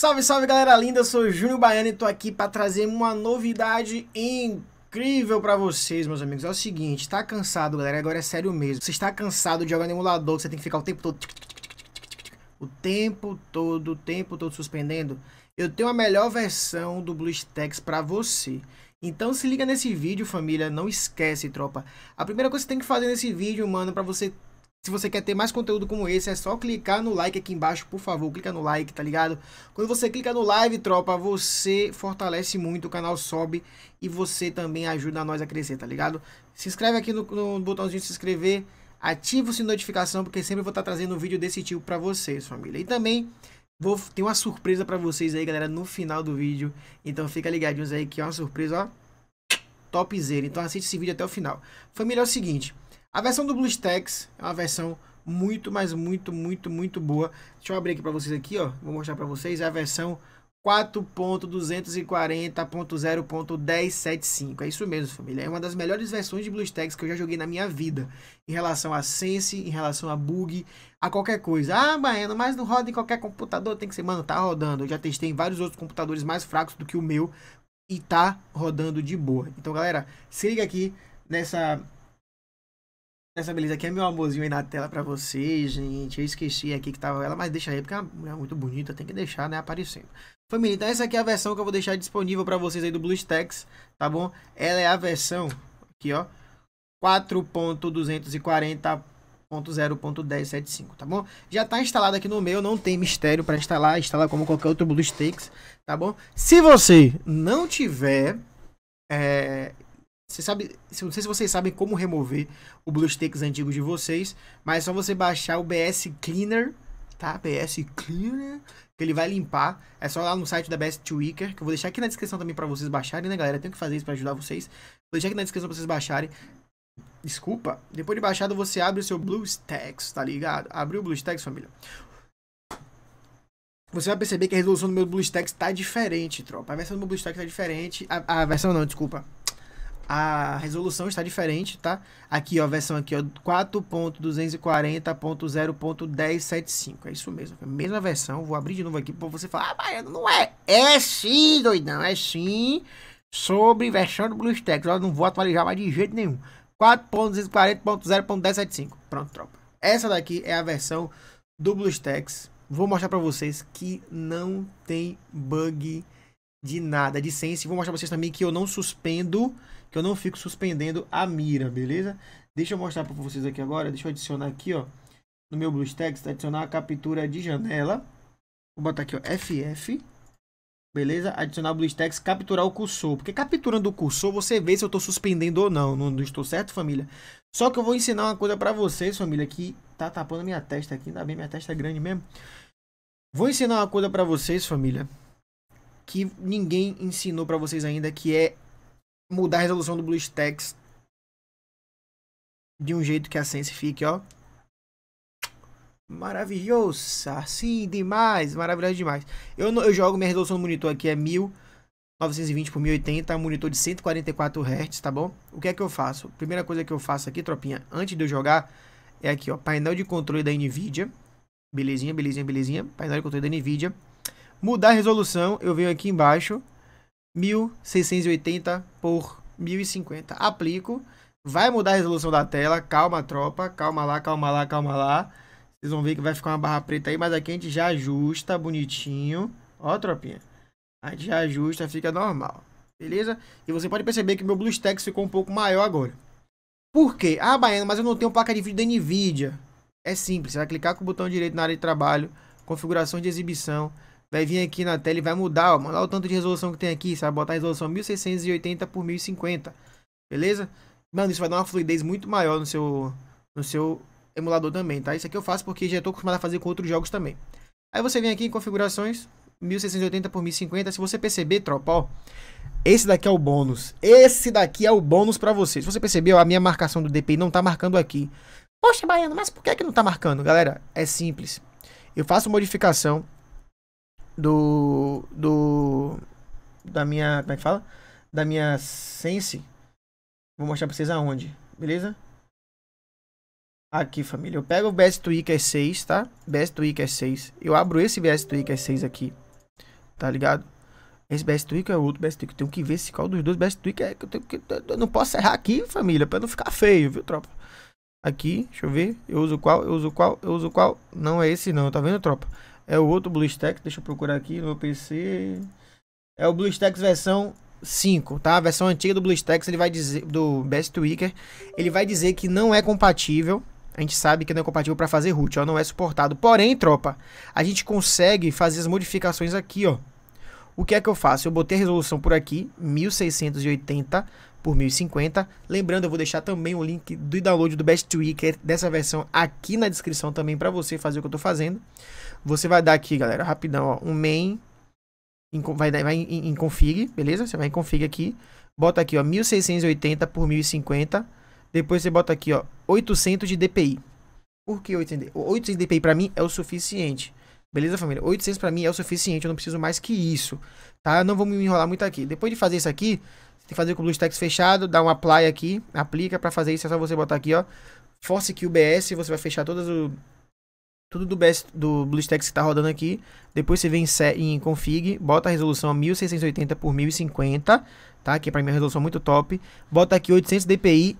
Salve, salve galera linda, eu sou o Júnior Baiano e tô aqui para trazer uma novidade incrível para vocês, meus amigos. É o seguinte, tá cansado, galera, agora é sério mesmo. Você está cansado de jogar no emulador, que você tem que ficar o tempo todo o tempo todo, o tempo todo suspendendo? Eu tenho a melhor versão do BlueStacks para você. Então se liga nesse vídeo, família, não esquece, tropa. A primeira coisa que você tem que fazer nesse vídeo, mano, para você se você quer ter mais conteúdo como esse, é só clicar no like aqui embaixo, por favor, clica no like, tá ligado? Quando você clica no live, tropa, você fortalece muito, o canal sobe e você também ajuda a nós a crescer, tá ligado? Se inscreve aqui no, no botãozinho de se inscrever, ativa o sininho de notificação, porque sempre vou estar trazendo um vídeo desse tipo pra vocês, família. E também... Vou ter uma surpresa para vocês aí, galera, no final do vídeo. Então fica ligadinhos aí que é uma surpresa, ó, topzera. Então assiste esse vídeo até o final. Família, é o seguinte, a versão do BlueStacks é uma versão muito, mas muito, muito, muito boa. Deixa eu abrir aqui para vocês aqui, ó. Vou mostrar para vocês a versão 4.240.0.1075. É isso mesmo, família. É uma das melhores versões de BlueStacks que eu já joguei na minha vida. Em relação a Sense, em relação a bug, a qualquer coisa. Ah, Baiano, mas não roda em qualquer computador. Tem que ser, mano, tá rodando. Eu já testei em vários outros computadores mais fracos do que o meu. E tá rodando de boa. Então, galera, se liga aqui nessa essa beleza aqui é meu amorzinho aí na tela pra vocês, gente. Eu esqueci aqui que tava ela, mas deixa aí, porque é uma mulher muito bonita, tem que deixar, né, aparecendo. Família, então essa aqui é a versão que eu vou deixar disponível pra vocês aí do BlueStacks, tá bom? Ela é a versão, aqui ó, 4.240.0.1075, tá bom? Já tá instalado aqui no meu, não tem mistério pra instalar, instala como qualquer outro BlueStacks, tá bom? Se você não tiver... É, você sabe, não sei se vocês sabem como remover o BlueStacks antigo de vocês, mas é só você baixar o BS Cleaner, tá? BS Cleaner, que ele vai limpar. É só lá no site da BS Tweaker, que eu vou deixar aqui na descrição também para vocês baixarem, né, galera? tenho que fazer isso para ajudar vocês. Vou deixar aqui na descrição para vocês baixarem. Desculpa. Depois de baixado, você abre o seu BlueStacks, tá ligado? Abriu o BlueStacks, família. Você vai perceber que a resolução do meu BlueStacks tá diferente, tropa. A versão do meu BlueStacks tá diferente. A, a versão não, desculpa a resolução está diferente, tá? Aqui, ó, versão aqui, ó, 4.240.0.1075. É isso mesmo, é mesma versão. Vou abrir de novo aqui para você falar, ah, mas não é. É sim, doidão, é sim. Sobre versão do BlueStacks, eu não vou atualizar mais de jeito nenhum. 4.240.0.1075. Pronto, tropa. Essa daqui é a versão do BlueStacks. Vou mostrar para vocês que não tem bug de nada, de sense. Vou mostrar para vocês também que eu não suspendo que eu não fico suspendendo a mira, beleza? Deixa eu mostrar para vocês aqui agora, deixa eu adicionar aqui, ó, no meu BlueStacks, adicionar a captura de janela. Vou botar aqui, ó, FF, beleza? Adicionar BlueStacks, capturar o cursor, porque capturando o cursor você vê se eu estou suspendendo ou não, não, não estou certo, família? Só que eu vou ensinar uma coisa para vocês, família, que tá tapando minha testa aqui, ainda bem, minha testa é grande mesmo. Vou ensinar uma coisa para vocês, família, que ninguém ensinou para vocês ainda, que é mudar a resolução do BlueStacks de um jeito que a Sense fique, ó. Maravilhoso, assim demais, maravilhosa demais. Eu, eu jogo, minha resolução do monitor aqui é 1920 por 1080, monitor de 144 Hz, tá bom? O que é que eu faço? Primeira coisa que eu faço aqui, tropinha, antes de eu jogar, é aqui, ó, painel de controle da NVIDIA. Belezinha, belezinha, belezinha, painel de controle da NVIDIA. Mudar a resolução, eu venho aqui embaixo, 1680 por 1050. Aplico. Vai mudar a resolução da tela. Calma, tropa. Calma lá, calma lá, calma lá. Vocês vão ver que vai ficar uma barra preta aí, mas aqui a gente já ajusta bonitinho. Ó, tropinha. A gente já ajusta, fica normal. Beleza? E você pode perceber que meu BlueStacks ficou um pouco maior agora. Por quê? Ah, Baiano, mas eu não tenho placa de vídeo da NVIDIA. É simples, você vai clicar com o botão direito na área de trabalho, configuração de exibição, vai vir aqui na tela e vai mudar, ó, olha o tanto de resolução que tem aqui, sabe? Botar a resolução 1680 por 1050, beleza? Mano, isso vai dar uma fluidez muito maior no seu, no seu emulador também, tá? Isso aqui eu faço porque já estou acostumado a fazer com outros jogos também. Aí você vem aqui em configurações, 1680 por 1050. Se você perceber, tropa, ó, esse daqui é o bônus. Esse daqui é o bônus para você. Se você percebeu, a minha marcação do DPI não tá marcando aqui. Poxa, Baiano, mas por que, é que não tá marcando? Galera, é simples. Eu faço modificação, do. Do. Da minha. Como é que fala? Da minha Sense. Vou mostrar pra vocês aonde, beleza? Aqui, família. Eu pego o BS Tweaker 6, tá? BS Tweaker 6. Eu abro esse BS Tweaker 6 aqui. Tá ligado? Esse BS Tweaker é outro BS Tweaker. Tenho que ver se qual dos dois BS Tweaker é que eu tenho que... Eu não posso errar aqui, família, pra não ficar feio, viu, tropa? Aqui, deixa eu ver. Eu uso qual? Eu uso qual? Eu uso qual? Não é esse não, tá vendo, tropa? É o outro BlueStacks, deixa eu procurar aqui no meu PC. É o BlueStacks versão 5, tá? A versão antiga do BlueStacks, ele vai dizer do Best Tweaker, ele vai dizer que não é compatível. A gente sabe que não é compatível para fazer root, ó, não é suportado. Porém, tropa, a gente consegue fazer as modificações aqui, ó. O que é que eu faço? Eu botei a resolução por aqui, 1680 por 1050. Lembrando, eu vou deixar também o link do download do Best Week dessa versão aqui na descrição também para você fazer o que eu estou fazendo. Você vai dar aqui, galera, rapidão, ó, um main em, vai, vai em, em, config, beleza? Você vai em config aqui, bota aqui, ó, 1680 por 1050. Depois você bota aqui, ó, 800 de DPI. Por que 800? 800 de DPI para mim é o suficiente. Beleza, família? 800 para mim é o suficiente, eu não preciso mais que isso, tá? Não vou me enrolar muito aqui. Depois de fazer isso aqui, tem que fazer com o BlueStacks fechado, dá um apply aqui, aplica. Para fazer isso é só você botar aqui, ó, Force que o BS, você vai fechar todas o tudo do, BS, do BlueStacks que está rodando aqui. Depois você vem em, em config, bota a resolução a 1680 por 1050, tá? Que é para mim é uma resolução muito top. Bota aqui 800 DPI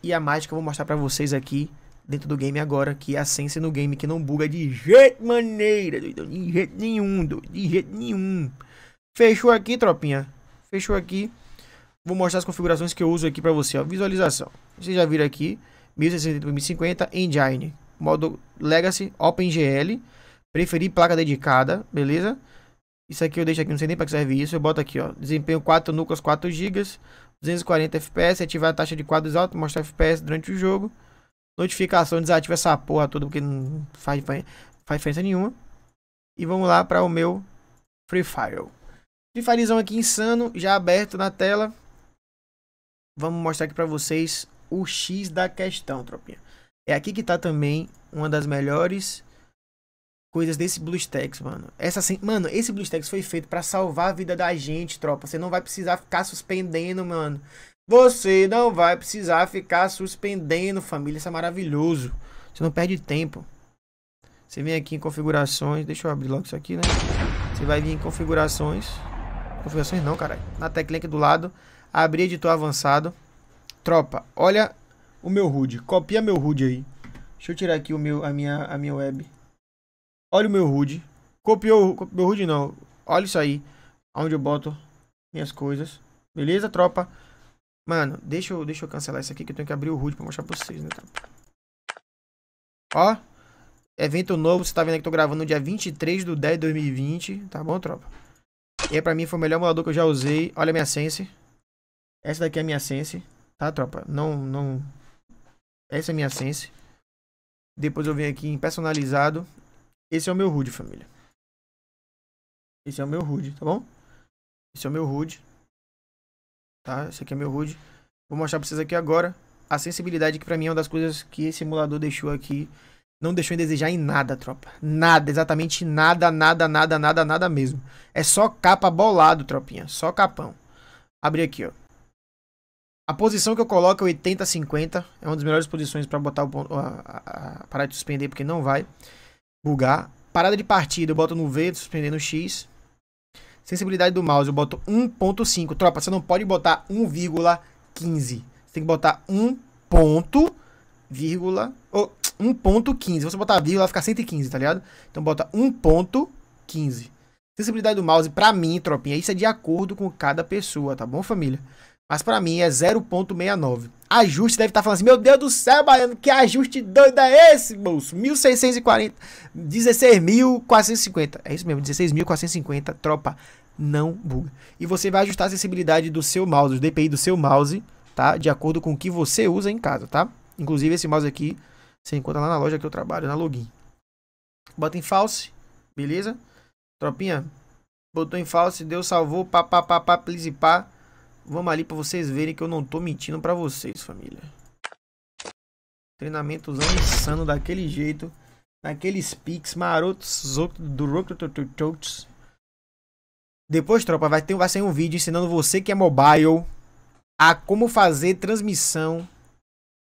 e a mágica eu vou mostrar para vocês aqui dentro do game agora, que é a Sense no game que não buga de jeito maneira, doido, de jeito nenhum, doido, de jeito nenhum. Fechou aqui, tropinha. Fechou aqui. Vou mostrar as configurações que eu uso aqui para você. Ó. Visualização. Vocês já viram aqui. 1060 por 1050 Engine. Modo Legacy OpenGL. Preferir placa dedicada. Beleza? Isso aqui eu deixo aqui. Não sei nem para que serve isso. Eu boto aqui. ó. Desempenho 4 núcleos 4 GB. 240 FPS. Ativar a taxa de quadros alto. Mostrar FPS durante o jogo. Notificação. Desativa essa porra toda. Porque não faz, faz, faz diferença nenhuma. E vamos lá para o meu Free Fire. Free Firezão aqui insano. Já aberto na tela vamos mostrar aqui para vocês o X da questão, tropinha. É aqui que tá também uma das melhores coisas desse BlueStacks, mano. Essa mano, esse BlueStacks foi feito para salvar a vida da gente, tropa. Você não vai precisar ficar suspendendo, mano. Você não vai precisar ficar suspendendo, família. Isso é maravilhoso. Você não perde tempo. Você vem aqui em configurações. Deixa eu abrir logo isso aqui, né? Você vai vir em configurações. Configurações não, caralho. Na teclinha aqui do lado. Abrir editor avançado. Tropa, olha o meu HUD. Copia meu HUD aí. Deixa eu tirar aqui o meu, a, minha, a minha web. Olha o meu HUD. Copiou o meu HUD não. Olha isso aí. Onde eu boto minhas coisas. Beleza, tropa? Mano, deixa eu, deixa eu cancelar isso aqui que eu tenho que abrir o HUD pra mostrar pra vocês, né, tropa? Ó, evento novo, você tá vendo que eu tô gravando no dia 23 do 10 de 2020, tá bom, tropa? E para pra mim, foi o melhor emulador que eu já usei. Olha a minha Sense. Essa daqui é a minha Sense. Tá, tropa? Não, não... Essa é a minha Sense. Depois eu venho aqui em personalizado. Esse é o meu HUD, família. Esse é o meu HUD, tá bom? Esse é o meu HUD. Tá? Esse aqui é meu HUD. Vou mostrar pra vocês aqui agora a sensibilidade que pra mim é uma das coisas que esse emulador deixou aqui não deixou em desejar em nada, tropa. Nada, exatamente nada, nada, nada, nada, nada mesmo. É só capa bolado, tropinha. Só capão. Abrir aqui, ó. A posição que eu coloco é 80-50. É uma das melhores posições para botar o ponto, a, a, a, de suspender, porque não vai bugar. Parada de partida eu boto no V, suspender no X. Sensibilidade do mouse eu boto 1.5. Tropa, você não pode botar 1,15. Você tem que botar 1 ponto, vírgula, 1.15. Você botar vírgula, vai ficar 115, tá ligado? Então bota 1.15. Sensibilidade do mouse, pra mim, tropinha, isso é de acordo com cada pessoa, tá bom, família? Mas pra mim é 0.69. Ajuste deve estar tá falando assim, meu Deus do céu, Baiano, que ajuste doido é esse, moço? 1.640, 16.450. É isso mesmo, 16.450, tropa, não buga. E você vai ajustar a sensibilidade do seu mouse, o DPI do seu mouse, tá? De acordo com o que você usa em casa, tá? Inclusive esse mouse aqui você encontra lá na loja que eu trabalho, na login. Bota em false, beleza? Tropinha, botou em false, deu, salvou, pá, pá, pá, pá, please, pá. Vamos ali para vocês verem que eu não tô mentindo para vocês, família. Treinamentos insano daquele jeito. Naqueles piques marotos do Rocktototototos. Depois, tropa, vai, ter, vai sair um vídeo ensinando você que é mobile a como fazer transmissão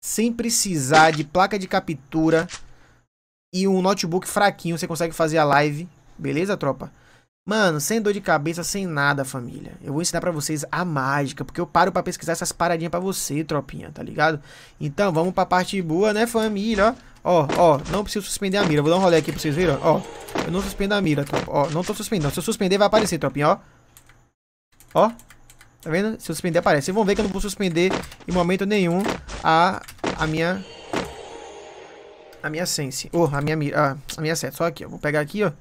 sem precisar de placa de captura e um notebook fraquinho, você consegue fazer a live, beleza, tropa? Mano, sem dor de cabeça, sem nada, família. Eu vou ensinar para vocês a mágica, porque eu paro para pesquisar essas paradinhas para você, tropinha, tá ligado? Então, vamos pra parte boa, né, família? Ó, ó, não preciso suspender a mira. Vou dar um rolê aqui pra vocês verem, ó. Eu não suspendo a mira, tropa. Ó, não tô suspendendo. Se eu suspender, vai aparecer, tropinha, ó. Ó, Tá vendo? Se eu suspender, aparece. Vocês vão ver que eu não vou suspender em momento nenhum a a minha... A minha sense. Ou oh, a minha mira. a minha seta. Só aqui, ó. Vou pegar aqui, ó.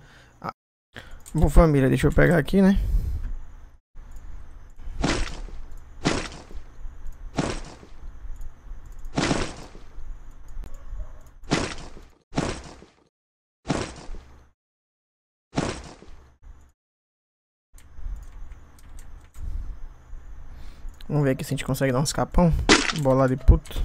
Bom, família, deixa eu pegar aqui, né? Vamos ver aqui se a gente consegue dar um escapão. Bola de puto.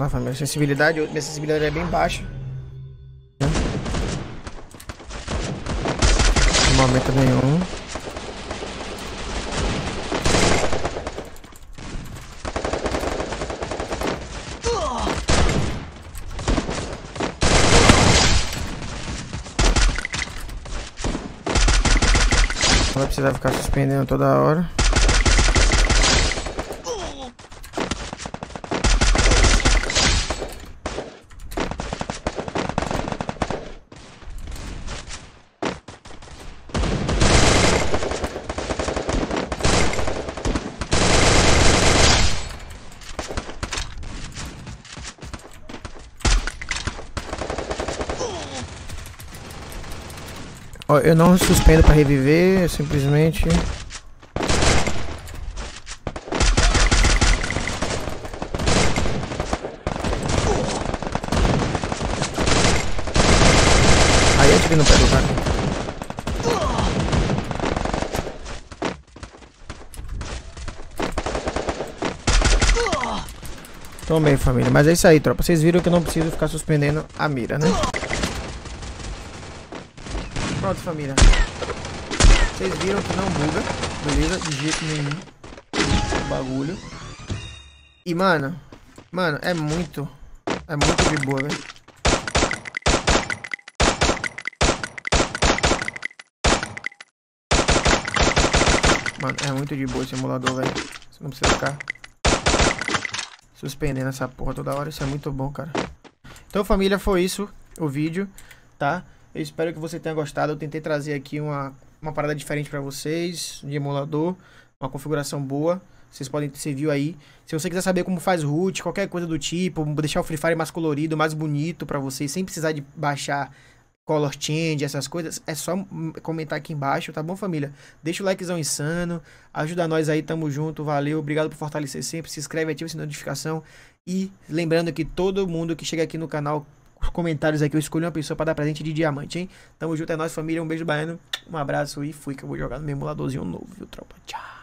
Nossa, minha sensibilidade, minha sensibilidade é bem baixa. Não aumenta nenhum. Vai precisar ficar suspendendo toda hora. eu não suspendo pra reviver, é simplesmente... Aí eu tive no pé do cara. Tomei, família. Mas é isso aí, tropa. Vocês viram que eu não preciso ficar suspendendo a mira, né? Pronto, família. Vocês viram que não buga, beleza? De jeito nenhum. O bagulho. E, mano... Mano, é muito... É muito de boa, velho. Mano, é muito de boa esse emulador, velho. Você não precisa ficar suspendendo essa porra toda hora. Isso é muito bom, cara. Então, família, foi isso o vídeo, tá? Eu espero que você tenha gostado. Eu tentei trazer aqui uma, uma parada diferente para vocês, de emulador, uma configuração boa. Vocês podem ter viu aí. Se você quiser saber como faz root, qualquer coisa do tipo, deixar o Free Fire mais colorido, mais bonito para vocês, sem precisar de baixar color change, essas coisas, é só comentar aqui embaixo, tá bom, família? Deixa o likezão insano, ajuda nós aí, tamo junto, valeu, obrigado por fortalecer sempre, se inscreve, ativa essa notificação e lembrando que todo mundo que chega aqui no canal comentários aqui. Eu escolhi uma pessoa para dar presente de diamante, hein? Tamo junto, é nóis, família. Um beijo baiano, um abraço e fui que eu vou jogar no meu emuladorzinho novo, viu, tropa? Tchau.